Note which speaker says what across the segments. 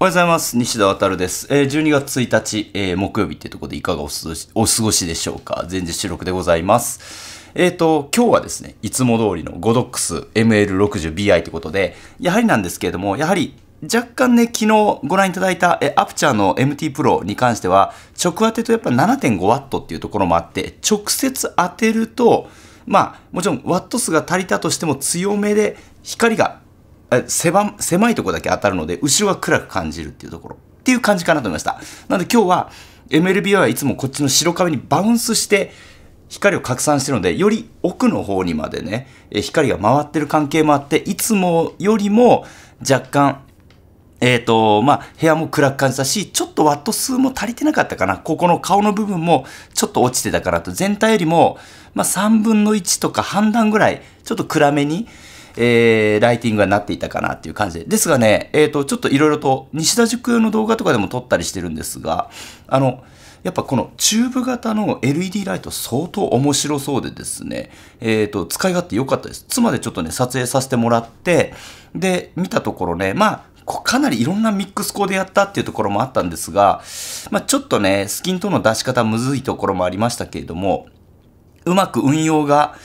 Speaker 1: おはようございます。西田航です。えー、12月1日、えー、木曜日ってとこでいかがお過ごしでしょうか前日収録でございます。えっ、ー、と、今日はですね、いつも通りの 5DOX ML60BI ということで、やはりなんですけれども、やはり若干ね、昨日ご覧いただいた、え、アプチャーの MT Pro に関しては、直当てとやっぱ 7.5W っていうところもあって、直接当てると、まあ、もちろんワット数が足りたとしても強めで、光が狭狭いとこだけ当たるので後ろは暗く感じるっていうところっていう感じかなと思いましたなので今日は MLB はいつもこっちの白壁にバウンスして光を拡散してるのでより奥の方にまでね光が回ってる関係もあっていつもよりも若干えっ、ー、とまあ部屋も暗く感じたしちょっとワット数も足りてなかったかなここの顔の部分もちょっと落ちてたからと全体よりも、まあ、3分の1とか半段ぐらいちょっと暗めにえー、ライティングがなっていたかなっていう感じで。ですがね、えー、と、ちょっといろいろと、西田塾の動画とかでも撮ったりしてるんですが、あの、やっぱこのチューブ型の LED ライト相当面白そうでですね、えー、と、使い勝手良かったです。妻でちょっとね、撮影させてもらって、で、見たところね、まあ、かなりいろんなミックスコーでやったっていうところもあったんですが、まあ、ちょっとね、スキンとの出し方むずいところもありましたけれども、うまく運用が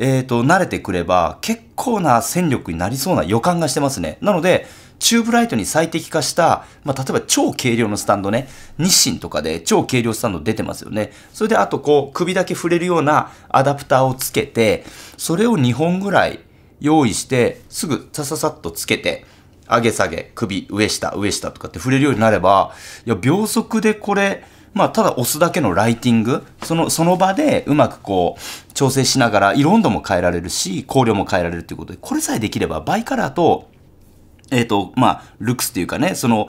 Speaker 1: えー、と、慣れてくれば結構な戦力になりそうな予感がしてますね。なので、チューブライトに最適化した、まあ、例えば超軽量のスタンドね、日清とかで超軽量スタンド出てますよね。それであとこう、首だけ触れるようなアダプターをつけて、それを2本ぐらい用意して、すぐさささっとつけて、上げ下げ、首、上下、上下とかって触れるようになれば、いや、秒速でこれ、まあ、ただ押すだけのライティング、その、その場でうまくこう、調整しながら、色温度も変えられるし、光量も変えられるということで、これさえできれば、バイカラーと、えっ、ー、と、まあ、ルックスっていうかね、その、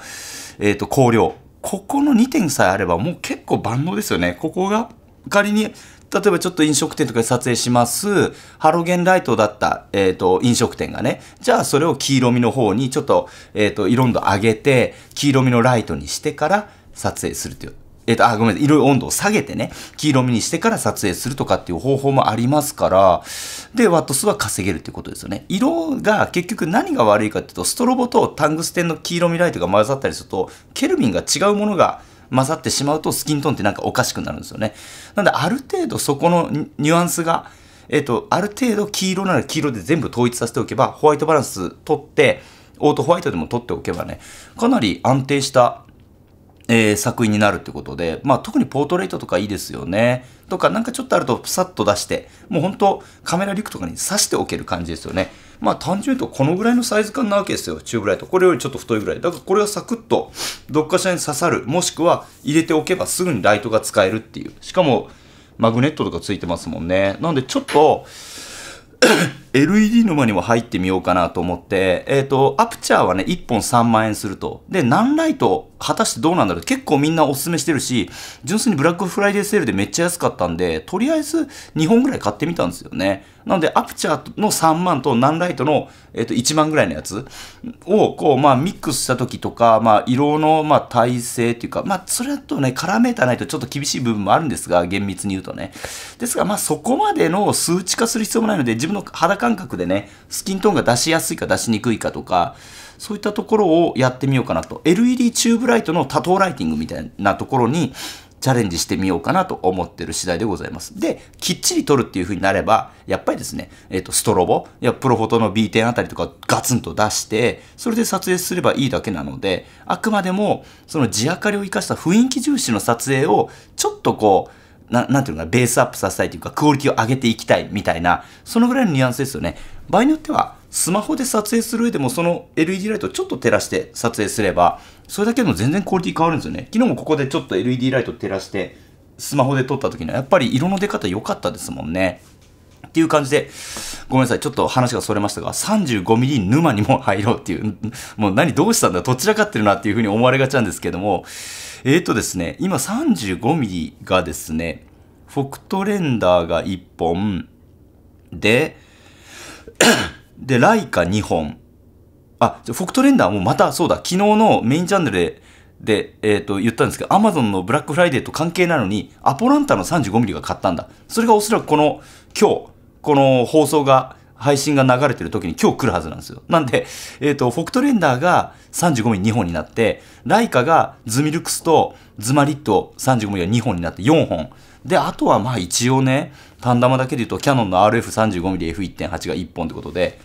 Speaker 1: えっ、ー、と、光量。ここの2点さえあれば、もう結構万能ですよね。ここが、仮に、例えばちょっと飲食店とかで撮影します、ハロゲンライトだった、えっ、ー、と、飲食店がね、じゃあそれを黄色みの方にちょっと、えっ、ー、と、色温度上げて、黄色みのライトにしてから撮影するという。えっ、ー、と、あ、ごめんなさい、温度を下げてね、黄色みにしてから撮影するとかっていう方法もありますから、で、ワット数は稼げるってことですよね。色が結局何が悪いかっていうと、ストロボとタングステンの黄色みライトが混ざったりすると、ケルビンが違うものが混ざってしまうとスキントーンってなんかおかしくなるんですよね。なんである程度そこのニュアンスが、えっ、ー、と、ある程度黄色なら黄色で全部統一させておけば、ホワイトバランス取って、オートホワイトでも取っておけばね、かなり安定したえー、作品になるってことで、まあ特にポートレートとかいいですよね。とかなんかちょっとあるとプサッと出して、もうほんとカメラリュックとかに挿しておける感じですよね。まあ単純に言うとこのぐらいのサイズ感なわけですよ。チューブライト。これよりちょっと太いぐらい。だからこれをサクッとどっかしらに刺さる。もしくは入れておけばすぐにライトが使えるっていう。しかもマグネットとかついてますもんね。なんでちょっと LED 沼にも入ってみようかなと思って、えっ、ー、と、アプチャーはね、1本3万円すると。で、ナンライト、果たしてどうなんだろう結構みんなおすすめしてるし、純粋にブラックフライデーセールでめっちゃ安かったんで、とりあえず2本ぐらい買ってみたんですよね。なので、アプチャーの3万とナンライトの、えっ、ー、と、1万ぐらいのやつを、こう、まあ、ミックスした時とか、まあ、色の、まあ、耐性っていうか、まあ、それだとね、カラメーターないとちょっと厳しい部分もあるんですが、厳密に言うとね。ですが、まあ、そこまでの数値化する必要もないので、自分の裸感覚でね、スキントーンが出しやすいか出しにくいかとか、そういったところをやってみようかなと。LED チューブライトの多頭ライティングみたいなところにチャレンジしてみようかなと思ってる次第でございます。で、きっちり撮るっていう風になれば、やっぱりですね、えっ、ー、と、ストロボ、や、プロフォトの B 点あたりとかガツンと出して、それで撮影すればいいだけなので、あくまでも、その地明かりを生かした雰囲気重視の撮影を、ちょっとこう、ななんていうのかな、ベースアップさせたいというか、クオリティを上げていきたいみたいな、そのぐらいのニュアンスですよね。場合によっては、スマホで撮影する上でも、その LED ライトをちょっと照らして撮影すれば、それだけでも全然クオリティ変わるんですよね。昨日もここでちょっと LED ライト照らして、スマホで撮った時の、やっぱり色の出方良かったですもんね。っていう感じで、ごめんなさい、ちょっと話がそれましたが、35mm 沼にも入ろうっていう、もう何どうしたんだ、どちらかってるなっていうふうに思われがちなんですけども、えっ、ー、とですね、今 35mm がですね、フォクトレンダーが1本、で、で、ライカ2本。あ、じゃフォクトレンダーもまた、そうだ、昨日のメインチャンネルで、で、えっ、ー、と、言ったんですけど、アマゾンのブラックフライデーと関係なのに、アポランタの 35mm が買ったんだ。それがおそらくこの、今日、この放送が配信が流れてる時に今日来るはずなんですよ。なんで、えっ、ー、と、フォクトレンダーが35ミリ2本になって、ライカがズミルクスとズマリット35ミリが2本になって4本。で、あとはまあ一応ね、ダマだけで言うとキャノンの RF35mmF1.8 が1本ってことで、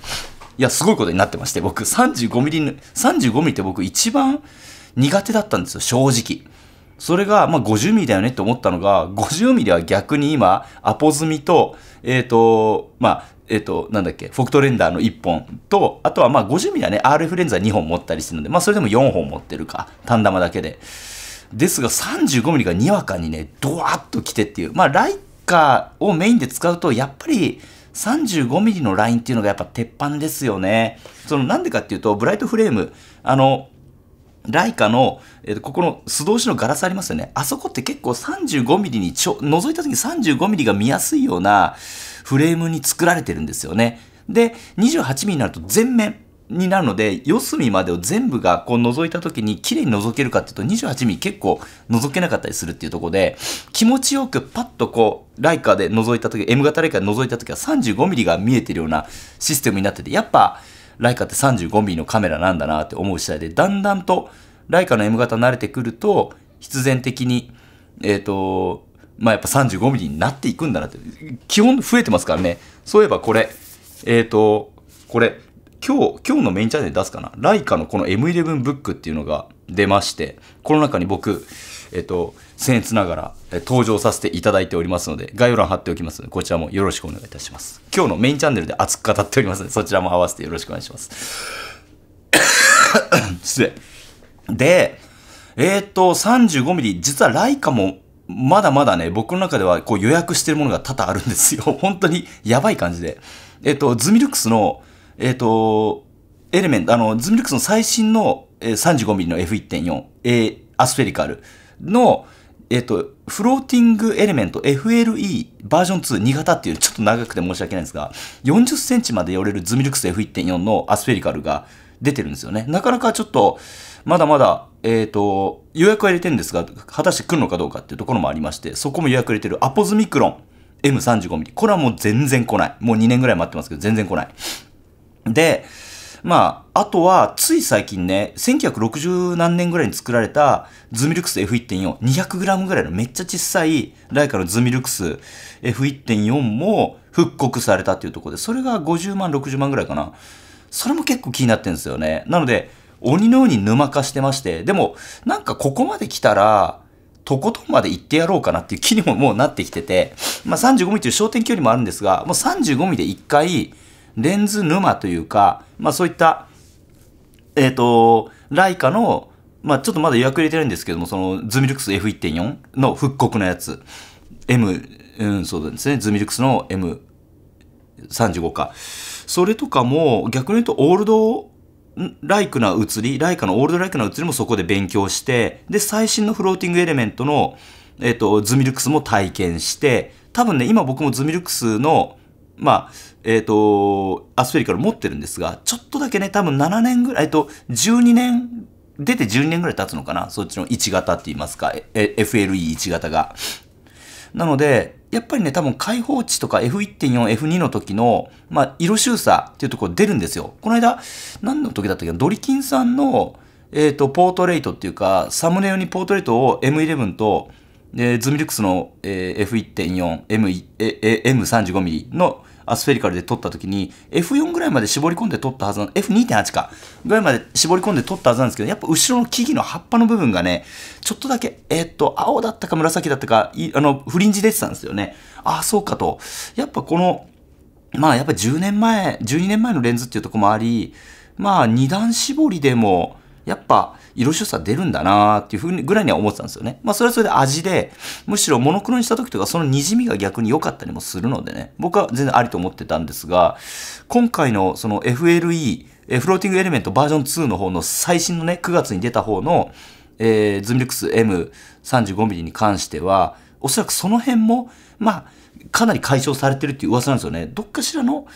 Speaker 1: いや、すごいことになってまして、僕 35mm、35mm って僕一番苦手だったんですよ、正直。それが、まあ、50mm だよねって思ったのが、50mm は逆に今、アポ済みと、えっ、ー、と、まあ、えっ、と、なんだっけ、フォクトレンダーの1本と、あとはまあ50ミリはね、RF レンズは2本持ったりするので、まあそれでも4本持ってるか、単玉だけで。ですが35ミリがにわかにね、ドワッと来てっていう、まあライカをメインで使うと、やっぱり、35ミリのラインっていうのがやっぱ鉄板ですよね。そのなんでかっていうと、ブライトフレーム、あの、ライカの、えと、ここの素通しのガラスありますよね。あそこって結構 35mm にちょ、覗いた時に 35mm が見やすいような、フレームに作られてるんですよね。で、28 m m になると全面。になるので四隅までを全部がこう覗いた時に綺麗に覗けるかっていうと28 m m 結構覗けなかったりするっていうとこで気持ちよくパッとこうライカで覗いた時 M 型ライカで覗いた時は35 m m が見えてるようなシステムになっててやっぱライカって35 m m のカメラなんだなって思う次第でだんだんとライカの M 型慣れてくると必然的にえっ、ー、とまあ、やっぱ35ミリになっていくんだなって、基本増えてますからね。そういえばこれ、えっ、ー、と、これ、今日、今日のメインチャンネル出すかなライカのこの M11 ブックっていうのが出まして、この中に僕、えっ、ー、と、僭越ながら登場させていただいておりますので、概要欄貼っておきますので、こちらもよろしくお願いいたします。今日のメインチャンネルで熱く語っておりますので、そちらも合わせてよろしくお願いします。失礼。で、えっ、ー、と、35ミリ、実はライカもまだまだね、僕の中ではこう予約してるものが多々あるんですよ。本当にやばい感じで。えっと、ズミルクスの、えっと、エレメント、あの、ズミルクスの最新の 35mm の F1.4、A、アスフェリカルの、えっと、フローティングエレメント FLE バージョン2、2型っていうちょっと長くて申し訳ないんですが、40センチまで寄れるズミルクス F1.4 のアスフェリカルが出てるんですよね。なかなかちょっと、まだまだ、えっ、ー、と、予約は入れてるんですが、果たして来るのかどうかっていうところもありまして、そこも予約入れてるアポズミクロン M35 ミリ。これはもう全然来ない。もう2年ぐらい待ってますけど、全然来ない。で、まあ、あとは、つい最近ね、1960何年ぐらいに作られた、ズミルクス F1.4、200g ぐらいのめっちゃ小さい、ライカのズミルクス F1.4 も復刻されたっていうところで、それが50万、60万ぐらいかな。それも結構気になってるんですよね。なので、鬼のように沼化してまして、でも、なんかここまで来たら、とことんまで行ってやろうかなっていう気にももうなってきてて、まあ、35 m m という焦点距離もあるんですが、もう35 m m で1回、レンズ沼というか、まあそういった、えっ、ー、と、ライカの、まあちょっとまだ予約入れてるんですけども、そのズミルクス F1.4 の復刻のやつ、M、うん、そうですね、ズミルクスの M35 か。それとかも逆に言うとオールドライクな移り、ライカのオールドライクな移りもそこで勉強して、で、最新のフローティングエレメントの、えっ、ー、と、ズミルクスも体験して、多分ね、今僕もズミルクスの、まあ、えっ、ー、と、アスフェリカル持ってるんですが、ちょっとだけね、多分7年ぐらい、えっ、ー、と、12年、出て12年ぐらい経つのかなそっちの1型って言いますか、FLE1 型が。なので、やっぱりね、多分開放値とか F1.4、F2 の時の、まあ、色収差っていうところ出るんですよ。この間、何の時だったっけドリキンさんの、えっ、ー、と、ポートレートっていうか、サムネ用にポートレートを M11 と、えー、ズミルクスの、えー、F1.4、M35mm のアスフェリカルで撮った時に F4 ぐらいまで絞り込んで撮ったはずの F2.8 かぐらいまで絞り込んで撮ったはずなんですけどやっぱ後ろの木々の葉っぱの部分がねちょっとだけえー、っと青だったか紫だったかあのフリンジ出てたんですよねああそうかとやっぱこのまあやっぱ10年前12年前のレンズっていうとこもありまあ二段絞りでもやっぱ色白さ出るんだなーっていうふうにぐらいには思ってたんですよね。まあそれはそれで味で、むしろモノクロにした時とかその滲みが逆に良かったりもするのでね、僕は全然ありと思ってたんですが、今回のその FLE、えフローティングエレメントバージョン2の方の最新のね、9月に出た方の、えー、ズミックス M35mm に関しては、おそらくその辺も、まあ、かなり解消されてるっていう噂なんですよね。どっかしらの、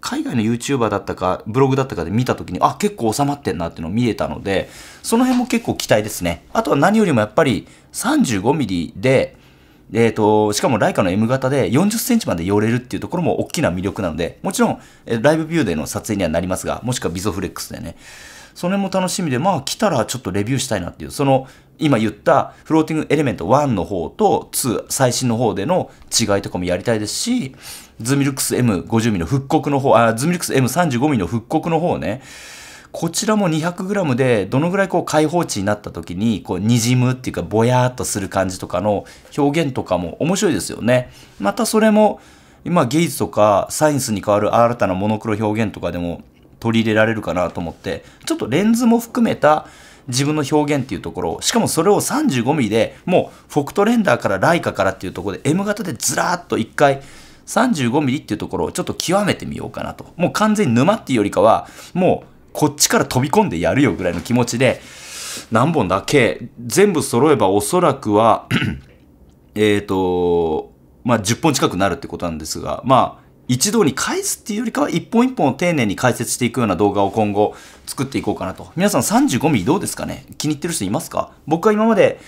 Speaker 1: 海外の YouTuber だったか、ブログだったかで見た時に、あ、結構収まってんなっていうのを見えたので、その辺も結構期待ですね。あとは何よりもやっぱり 35mm で、えーと、しかもライカの M 型で40センチまで寄れるっていうところも大きな魅力なので、もちろん、ライブビューでの撮影にはなりますが、もしくはビゾフレックスでね。その辺も楽しみで、まあ来たらちょっとレビューしたいなっていう、その今言ったフローティングエレメント1の方と2、最新の方での違いとかもやりたいですし、ズミルクス M50mm の復刻の方、あ、ズミルクス M35mm の復刻の方ね。こちらも 200g でどのぐらいこう解放値になった時にこうにじむっていうかぼやーっとする感じとかの表現とかも面白いですよね。またそれも今芸術とかサインスに代わる新たなモノクロ表現とかでも取り入れられるかなと思ってちょっとレンズも含めた自分の表現っていうところしかもそれを 35mm でもうフォクトレンダーからライカからっていうところで M 型でずらーっと一回 35mm っていうところをちょっと極めてみようかなと。もう完全に沼っていうよりかは、もうこっちから飛び込んでやるよぐらいの気持ちで、何本だけ全部揃えばおそらくは えっと、まあ、10本近くなるってことなんですが、まあ、一度に返すっていうよりかは、一本一本を丁寧に解説していくような動画を今後作っていこうかなと。皆さん 35mm どうですかね気に入ってる人いますか僕は今まで、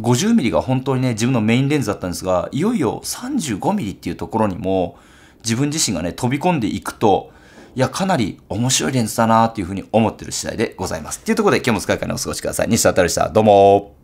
Speaker 1: 50 m m が本当にね、自分のメインレンズだったんですが、いよいよ35 m m っていうところにも、自分自身がね、飛び込んでいくと、いや、かなり面白いレンズだなっていうふうに思ってる次第でございます。っていうところで今日も使い方お過ごしください。西田たるでした。どうも